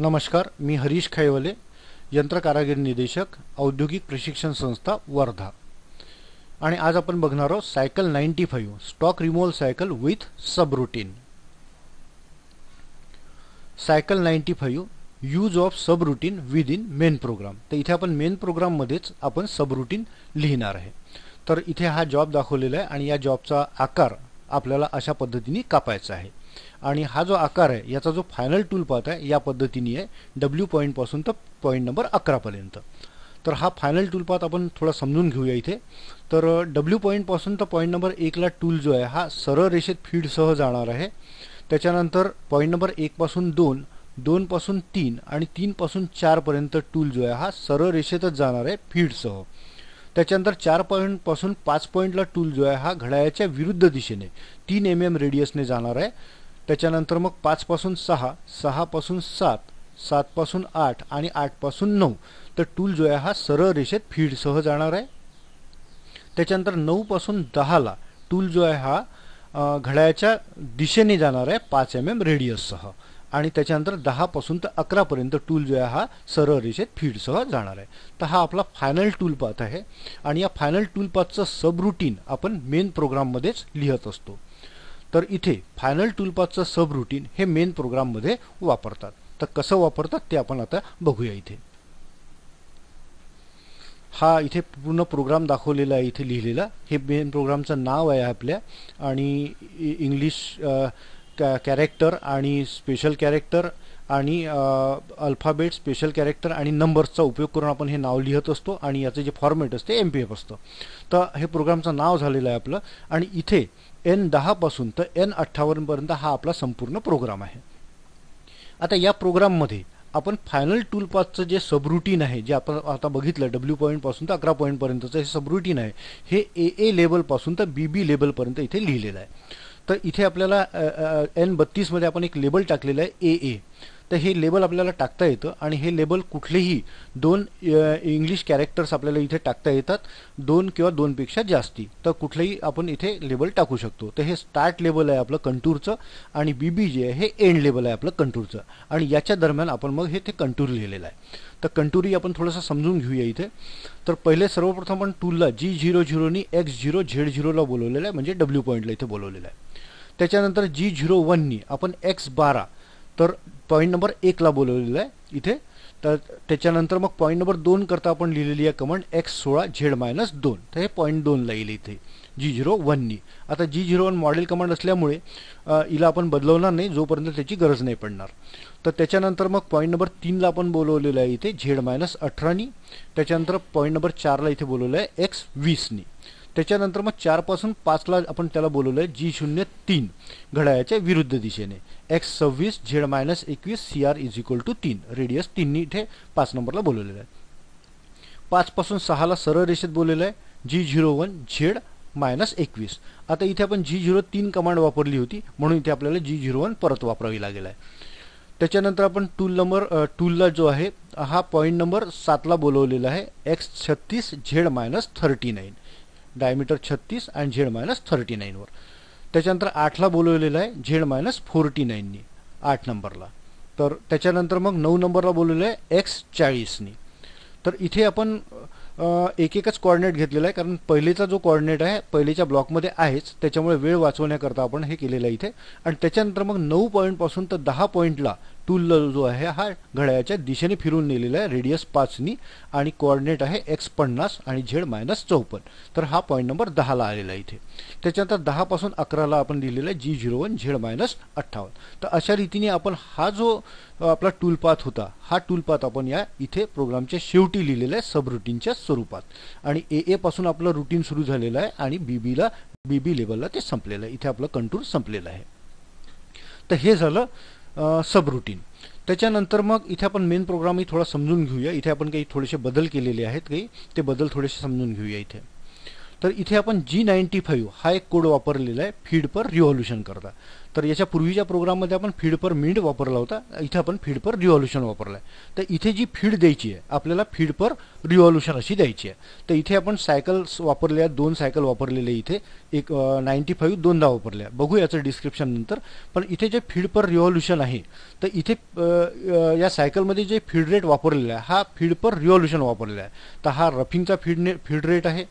नमस्कार मी हरीश खैवले कारागिर निदेशक औद्योगिक प्रशिक्षण संस्था वर्धा आणि आज आपण बघणार आहोत cycle ninety five stock removal cycle with sub routine cycle ninety five use of sub routine with in main program तर इथे आपण मेन प्रोग्राममध्येच आपण सब रुटीन लिहिणार आहे तर इथे हा जॉब दाखवलेला आहे आणि या जॉबचा आकार आपल्याला अशा पद्धतीने कापायचा आहे आणि हा जो आकार आहे याचा जो फायनल टूल पाथ आहे या पद्धतीने आहे डब्ल्यू पॉईंटपासून तर पॉईंट नंबर अकरापर्यंत तर हा फायनल टूल पाथ आपण थोडा समजून घेऊया इथे तर डब्ल्यू पॉईंटपासून तर पॉईंट नंबर एकला टूल जो आहे हा सरळ रेषेत फीडसह जाणार आहे त्याच्यानंतर पॉईंट नंबर एकपासून दोन दोनपासून तीन आणि तीनपासून चारपर्यंत टूल जो आहे हा सरळ रेषेतच जाणार आहे फीडसह त्याच्यानंतर चार पॉईंटपासून पाच पॉईंटला टूल जो आहे हा घड्याळ्याच्या विरुद्ध दिशेने तीन एम एम रेडियसने जाणार आहे त्याच्यानंतर मग पाचपासून सहा सहापासून सात सातपासून आठ आणि आठपासून नऊ तर टूल जो आहे हा सरळ रेषेत फीडसह जाणार आहे त्याच्यानंतर नऊपासून दहाला टूल जो आहे हा घड्याच्या दिशेने जाणार आहे पाच एम एम रेडियससह आणि त्याच्यानंतर दहापासून तर अकरापर्यंत टूल जो आहे हा सरळ रेषेत फीडसह जाणार आहे तर हा आपला फायनल पाथ आहे आणि या फायनल टूलपाथचं सब रुटीन आपण मेन प्रोग्राममध्येच लिहत असतो तर इथे फायनल टूलपाथचं सब रुटीन हे मेन प्रोग्राममध्ये वापरतात तर कसं वापरतात ते आपण आता बघूया इथे हा इथे पूर्ण प्रोग्राम दाखवलेला आहे इथे लिहिलेला हे मेन प्रोग्रामचं नाव आहे आपल्या आणि इंग्लिश कॅरेक्टर आणि स्पेशल कॅरेक्टर आणि अल्फाबेट स्पेशल कॅरेक्टर आणि नंबर्सचा उपयोग करून आपण हे नाव लिहत असतो आणि याचं जे फॉर्मेट असते एम पी एफ असतं तर हे प्रोग्रामचं नाव झालेलं आहे आपलं आणि इथे एन दहापासून तर एन अठ्ठावन्नपर्यंत हा आपला संपूर्ण प्रोग्राम आहे आता या प्रोग्राममध्ये आपण फायनल टूल पासचं जे सबरुटीन आहे जे आपण आता बघितलं डब्ल्यू पॉईंटपासून तर अकरा पॉईंटपर्यंतचं हे सबरुटीन आहे हे ए ए लेवलपासून तर बी बी लेवलपर्यंत इथे लिहिलेलं आहे तर इथे आपल्याला एन बत्तीसमध्ये आपण एक लेबल टाकलेलं आहे ए ए तर हे लेबल आपल्याला टाकता येतं आणि हे लेबल कुठलेही दोन इंग्लिश कॅरेक्टर्स आपल्याला इथे टाकता येतात दोन किंवा दोनपेक्षा जास्ती तर कुठलंही आपण इथे लेबल टाकू शकतो तर हे स्टार्ट लेबल आहे आपलं कंटूरचं आणि बी बी जे आहे हे एंड लेबल आहे आपलं कंटूरचं आणि याच्या दरम्यान आपण मग हे ते कंटूर लिहिलेलं आहे तर कंटूरही आपण थोडंसं समजून घेऊया इथे तर पहिले सर्वप्रथम आपण टूलला जी झिरो झिरोनी एक्स झिरो झेड झिरोला बोलवलेलं आहे म्हणजे डब्ल्यू पॉईंटला इथे बोलवलेलं आहे त्याच्यानंतर जी झिरो वननी आपण एक्स बारा तर पॉईंट नंबर एकला बोलवलेलं आहे इथे तर त्याच्यानंतर मग पॉईंट नंबर दोन करता आपण लिहिलेली आहे कमांड एक्स सोळा झेड मायनस दोन तर हे पॉईंट दोनला येईल इथे जी झिरो वननी आता G zero one modal command असल्यामुळे हिला आपण बदलवणार नाही जोपर्यंत त्याची गरज नाही पडणार तर त्याच्यानंतर मग पॉईंट नंबर तीनला आपण बोलवलेलं आहे इथे झेड मायनस अठरानी त्याच्यानंतर पॉईंट नंबर चारला इथे बोलवलं आहे एक्स वीसनी त्याच्यानंतर मग चारपासून पाचला आपण त्याला बोलवलं आहे जी शून्य तीन घड्याळाच्या विरुद्ध दिशेने एक्स सव्वीस झेड मायनस एकवीस C R is equal to तीन रेडियस तिन्ही इथे पाच नंबरला बोलवलेला आहे पाचपासून सहाला सरळ रेषेत बोललेलं आहे G zero one Z minus एकवीस आता इथे आपण जी झिरो तीन कमांड वापरली होती म्हणून इथे आपल्याला जी झिरो वन परत वापरावी लागेल आहे त्याच्यानंतर आपण टूल नंबर टूलला जो आहे हा पॉईंट नंबर सातला बोलवलेला आहे एक्स छत्तीस Z minus thirty nine diameter छत्तीस आणि झेड मायनस थर्टी नाईनवर त्याच्यानंतर आठला बोलवलेला आहे झेड मायनस फोर्टी नाईननी आठ नंबरला तर त्याच्यानंतर मग नऊ नंबरला बोललेलं आहे एक्स चाळीसनी तर इथे आपण एक एकच कॉर्डिनेट घेतलेला आहे कारण पहिलेचा जो कॉर्डिनेट आहे पहिलेच्या ब्लॉकमध्ये आहेच त्याच्यामुळे वेळ वाचवण्याकरता आपण हे केलेलं आहे इथे आणि त्याच्यानंतर मग नऊ पॉईंटपासून तर दहा पॉईंटला टूल जो आहे हा घड्याळाच्या दिशेने फिरून नेलेला आहे रेडियस पाचनी आणि कोऑर्डिनेट आहे एक्स पन्नास आणि झेड मायनस चौपन्न तर हा पॉईंट नंबर दहाला आलेला आहे इथे त्याच्यानंतर दहापासून अकराला आपण लिहिलेला आहे G zero one Z minus अठ्ठावन्न तर अशा रीतीने आपण हा जो आपला टूलपाथ होता हा टूलपाथ आपण या इथे प्रोग्रामच्या शेवटी लिहिलेला आहे सब रुटीनच्या स्वरूपात आणि ए एपासून आपलं रुटीन सुरू झालेलं आहे आणि बी बीला बी बी लेवलला ते संपलेलं आहे इथे आपलं कंट्रोल संपलेलं आहे तर हे झालं सब रुटीन त्याच्यानंतर मग इथे आपण मेन प्रोग्रामही थोडा समजून घेऊया इथे आपण काही थोडेसे बदल केलेले आहेत काही ते बदल थोडेसे समजून घेऊया इथे तर इथे आपण जी नाईन्टी फाईव्ह हा एक कोड वापरलेला आहे फीड पर रिव्हॉल्युशन करता तर याच्या पूर्वीच्या प्रोग्राममध्ये आपण फीड पर मिनिट वापरला होता इथे आपण फीड पर रिव्हॉल्युशन वापरलाय आहे तर इथे जी फीड द्यायची आहे आपल्याला फीड पर रिव्हॉल्युशन अशी द्यायची आहे तर इथे आपण सायकल्स वापरल्या दोन सायकल वापरलेले इथे एक नाईन्टी फाईव्ह दोनदा वापरल्या बघू याचं डिस्क्रिप्शन नंतर पण इथे जे फीड पर रिव्हॉल्युशन आहे तर इथे या सायकलमध्ये जे फीड रेट वापरलेला आहे हा फीड पर रिव्हॉल्युशन वापरलेला आहे तर हा रफिंगचा फीड फीड रेट आहे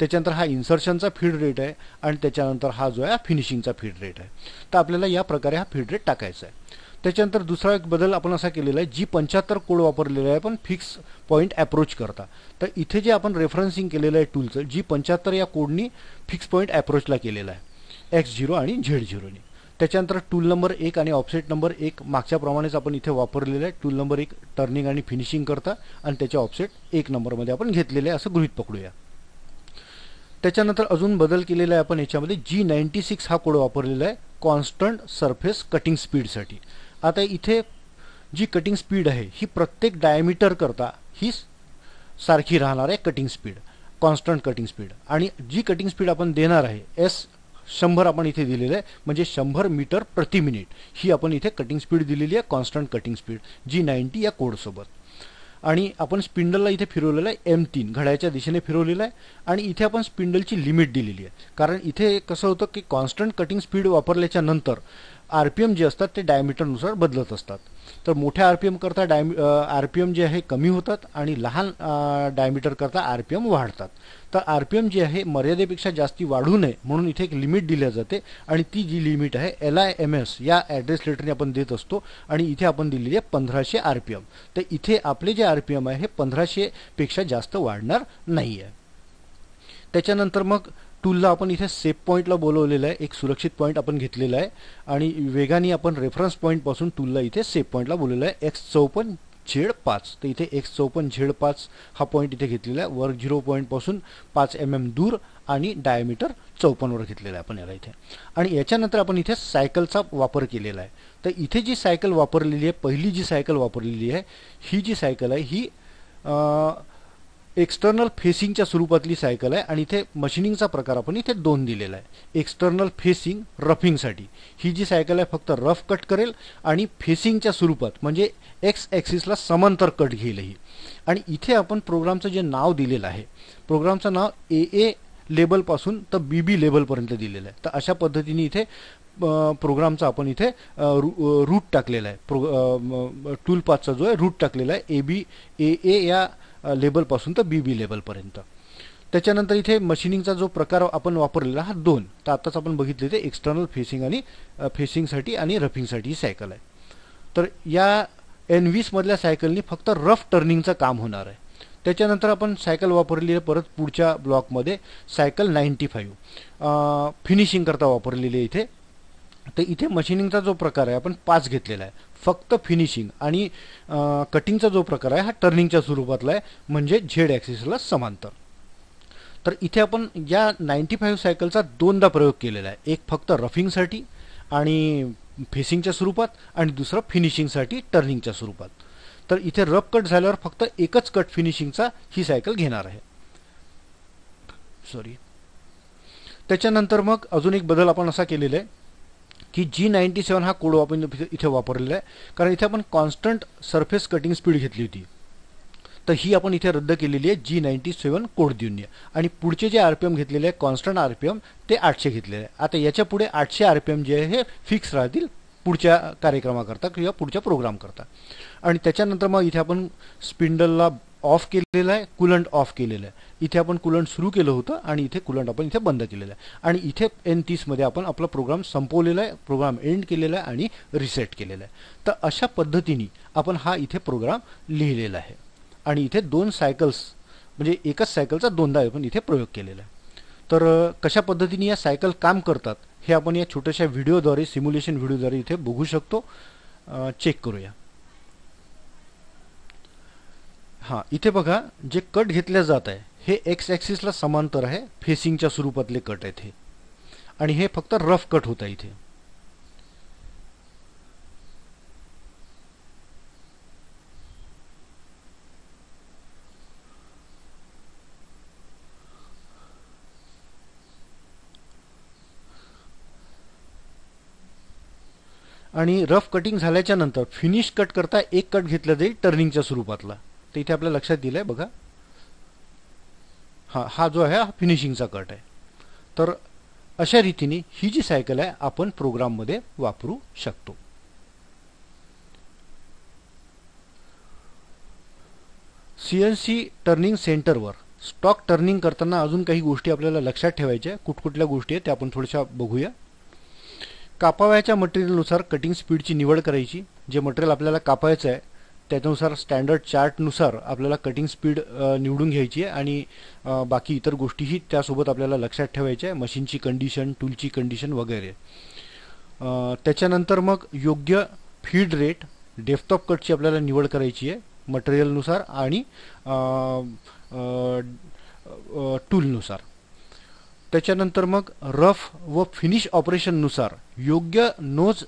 त्याच्यानंतर हा इन्सर्शनचा फीड रेट आहे आणि त्याच्यानंतर हा जो आहे फिनिशिंगचा फीड रेट आहे तर आपल्याला या प्रकारे हा फीड रेट टाकायचा आहे त्याच्यानंतर दुसरा एक बदल आपण असा केलेला आहे जी पंच्याहत्तर कोड वापरलेला आहे पण फिक्स पॉईंट ॲप्रोच करता तर इथे जे आपण रेफरन्सिंग केलेलं आहे टूलचं जी पंच्याहत्तर या कोडनी फिक्स पॉईंट ॲप्रोचला केलेला आहे एक्स झिरो आणि झेड झिरोनी त्याच्यानंतर टूल नंबर एक आणि ऑफसेट नंबर एक मागच्याप्रमाणेच आपण इथे वापरलेलं आहे टूल नंबर एक टर्निंग आणि फिनिशिंग करता आणि त्याच्या ऑफसेट एक नंबरमध्ये आपण घेतलेलं आहे असं गृहित पकडूया त्याच्यानंतर अजून बदल केलेला आहे आपण याच्यामध्ये जी नाईन्टी सिक्स हा कोड वापरलेला आहे कॉन्स्टंट सरफेस कटिंग स्पीडसाठी आता इथे जी कटिंग स्पीड आहे ही प्रत्येक डायमीटर करता ही सारखी राहणार आहे cutting speed constant cutting speed आणि जी कटिंग स्पीड आपण देणार आहे एस शंभर आपण इथे दिलेलं आहे म्हणजे शंभर मीटर प्रति मिनिट ही आपण इथे कटिंग स्पीड दिलेली आहे constant cutting speed G ninety या कोडसोबत आणि आपण स्पिंडलला इथे फिरवलेलं आहे एम तीन घड्याच्या दिशेने फिरवलेलं आहे आणि इथे आपण स्पिंडलची लिमिट दिलेली आहे कारण इथे कसं होतं की कॉन्स्टंट कटिंग स्पीड वापरल्याच्या नंतर आर पी एम जे असतात ते डायमीटरनुसार बदलत असतात तर मोठ्या आर पी करता डायमी आर पी एम जे आहे कमी होतात आणि लहान डायमीटरकरता आर पी एम वाढतात तर आर पी एम जे आहे मर्यादेपेक्षा जास्ती वाढू नये म्हणून इथे एक लिमिट दिल्या जाते आणि ती जी लिमिट आहे एल आय एम एस या ॲड्रेस लेटरने आपण देत असतो आणि इथे आपण दिलेली आहे पंधराशे आर पी एम तर इथे आपले जे आर पी एम आहे हे पंधराशेपेक्षा जास्त वाढणार नाही आहे त्याच्यानंतर मग टूलला आपण इथे सेफ पॉईंटला बोलवलेलं आहे एक सुरक्षित पॉईंट आपण घेतलेला आहे आणि वेगाने आपण रेफरन्स पॉईंटपासून टूलला इथे सेफ पॉईंटला बोलवलं आहे एक्स चौपन्न झेड पाच तर इथे एक्स चौपन्न झेड पाच हा पॉईंट इथे घेतलेला आहे वर झिरो पॉईंटपासून पाच एम एम दूर आणि डायमीटर चौपन्नवर घेतलेला आहे आपण याला इथे आणि याच्यानंतर आपण इथे सायकलचा वापर केलेला आहे तर इथे जी सायकल वापरलेली आहे पहिली जी सायकल वापरलेली आहे ही जी सायकल आहे ही एक्सटर्नल फेसिंगच्या स्वरूपातली सायकल आहे आणि इथे मशिनिंगचा प्रकार आपण इथे दोन दिलेला आहे एक्सटर्नल फेसिंग रफिंगसाठी ही जी सायकल आहे फक्त रफ कट करेल आणि फेसिंगच्या स्वरूपात म्हणजे एक्स ॲक्सिसला समांतर कट घेईल ही आणि इथे आपण प्रोग्रामचं जे नाव दिलेलं आहे प्रोग्रामचं नाव ए ए लेबलपासून तर बी बी लेबलपर्यंत दिलेलं आहे तर अशा पद्धतीने इथे प्रोग्रामचा आपण इथे रूट टाकलेला आहे प्रो टूलपाथचा जो आहे रूट टाकलेला आहे ए बी ए ए या लेबलपासून तर बी बी लेबलपर्यंत त्याच्यानंतर इथे मशिनिंगचा जो प्रकार आपण वापरलेला हा दोन तर आत्ताच आपण बघितले ते एक्सटर्नल फेसिंग आणि फेसिंगसाठी आणि रफिंगसाठी ही सायकल आहे तर या एन वीसमधल्या सायकलनी फक्त रफ टर्निंगचं काम होणार आहे त्याच्यानंतर आपण सायकल वापरलेली आहे परत पुढच्या ब्लॉकमध्ये सायकल नाईन्टी फाईव्ह फिनिशिंगकरता वापरलेली आहे इथे तर इथे मशिनिंगचा जो प्रकार आहे आपण पाच घेतलेला आहे फक्त फिनिशिंग आणि कटिंगचा जो प्रकार आहे हा टर्निंगच्या स्वरूपातला आहे म्हणजे झेड ॲक्सिसला समांतर तर इथे आपण या नाईन्टी फाईव्ह सायकलचा दोनदा प्रयोग केलेला आहे एक फक्त रफिंगसाठी आणि फेसिंगच्या स्वरूपात आणि दुसरं फिनिशिंगसाठी टर्निंगच्या स्वरूपात तर इथे रफ कट झाल्यावर फक्त एकच कट फिनिशिंगचा ही सायकल घेणार आहे सॉरी त्याच्यानंतर मग अजून एक बदल आपण असा केलेला आहे की जी नाईन्टी सेवन हा कोड आपण इथे वापरलेला आहे कारण इथे आपण कॉन्स्टंट सरफेस कटिंग स्पीड घेतली होती तर ही आपण इथे रद्द केलेली आहे जी नाईन्टी सेवन कोड देऊन आणि पुढचे जे आर पी एम घेतलेले आहे कॉन्स्टंट आर पी एम ते आठशे घेतलेले आहे आता याच्या पुढे आठशे आर पी एम जे आहे हे फिक्स राहतील पुढच्या कार्यक्रमाकरता किंवा पुढच्या प्रोग्रामकरता आणि त्याच्यानंतर मग इथे आपण स्पिंडलला ऑफ केलेला आहे कुलंट ऑफ केलेलं आहे इथे आपण कुलंट सुरू केलं होतं आणि इथे कुलंट आपण इथे बंद केलेलं आहे आणि इथे एन तीसमध्ये आपण आपला प्रोग्राम संपवलेला आहे प्रोग्राम एंड केलेला आहे आणि रिसेट केलेला आहे तर अशा पद्धतीने आपण हा इथे प्रोग्राम लिहिलेला आहे आणि इथे दोन सायकल्स म्हणजे एकच सायकलचा दोनदा आपण इथे प्रयोग केलेला आहे तर कशा पद्धतीने या सायकल काम करतात हे आपण या छोट्याशा व्हिडिओद्वारे सिम्युलेशन व्हिडिओद्वारे इथे बघू शकतो चेक करूया हां इथे बघा जे कट घेतले जात आहे हे एक्स ॲक्सिसला समांतर आहे फेसिंगच्या स्वरूपातले कट आहेत हे आणि हे फक्त रफ कट आहे इथे आणि रफ कटिंग झाल्याच्या नंतर फिनिश कट करता एक कट घेतला जाईल टर्निंगच्या स्वरूपातला तर इथे आपल्या लक्षात दिलं बघा हा हा जो आहे हा फिनिशिंगचा कट आहे तर अशा रीतीने ही जी सायकल आहे आपण प्रोग्राममध्ये वापरू शकतो सीएनसी टर्निंग सेंटरवर स्टॉक टर्निंग करताना अजून काही गोष्टी आपल्याला लक्षात ठेवायच्या कुठल्या गोष्टी आहेत त्या आपण थोड्याशा बघूया कापावयाच्या मटेरियलनुसार कटिंग स्पीडची निवड करायची जे मटेरियल आपल्याला कापायचं आहे त्याच्यानुसार स्टँडर्ड चार्टनुसार आपल्याला कटिंग स्पीड निवडून घ्यायची आहे आणि बाकी इतर गोष्टीही त्यासोबत आपल्याला लक्षात ठेवायच्या आहे मशीनची कंडिशन टूलची कंडिशन वगैरे त्याच्यानंतर मग योग्य फीड रेट डेफटॉप कटची आपल्याला निवड करायची आहे मटेरियलनुसार आणि टूलनुसार त्याच्यानंतर मग रफ व फिनिश ऑपरेशननुसार योग्य नोज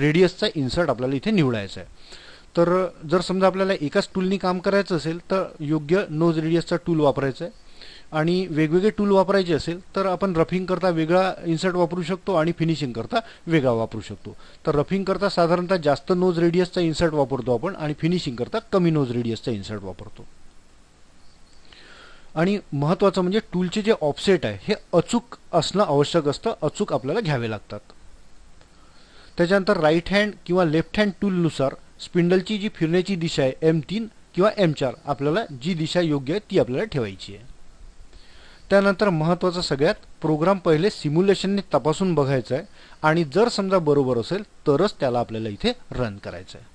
रेडियसचा इन्सर्ट आपल्याला इथे निवडायचा आहे तर जर समजा आपल्याला एकाच टूलनी काम करायचं असेल तर योग्य नोज रेडियसचा टूल वापरायचा आहे आणि वेगवेगळे टूल वापरायचे असेल तर आपण रफिंग करता वेगळा इन्सर्ट वापरू शकतो आणि फिनिशिंग करता वेगळा वापरू शकतो तर रफिंग करता साधारणतः जास्त नोज रेडियसचा इन्सर्ट वापरतो आपण आणि फिनिशिंग करता कमी नोज रेडियसचा इन्सर्ट वापरतो आणि महत्त्वाचं म्हणजे टूलचे जे ऑफसेट आहे हे अचूक असणं आवश्यक असतं अचूक आपल्याला घ्यावे लागतात त्याच्यानंतर राईट हँड किंवा लेफ्ट हँड टूलनुसार स्पिंडलची जी फिरण्याची दिशा आहे एम तीन किंवा एम चार आपल्याला जी दिशा योग्य आहे ती आपल्याला ठेवायची आहे त्यानंतर महत्त्वाचं सगळ्यात प्रोग्राम पहिले सिम्युलेशनने तपासून बघायचं आहे आणि जर समजा बरोबर असेल तरच त्याला आपल्याला इथे रन करायचं आहे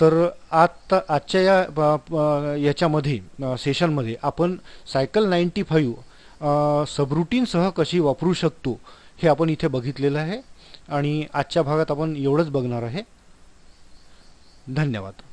तर आत्ता आजच्या या याच्यामध्ये सेशनमध्ये आपण सायकल नाईन्टी फाईव्ह सबरुटीनसह कशी वापरू शकतो हे आपण इथे बघितलेलं आहे आणि आजच्या भागात आपण एवढंच बघणार आहे धन्यवाद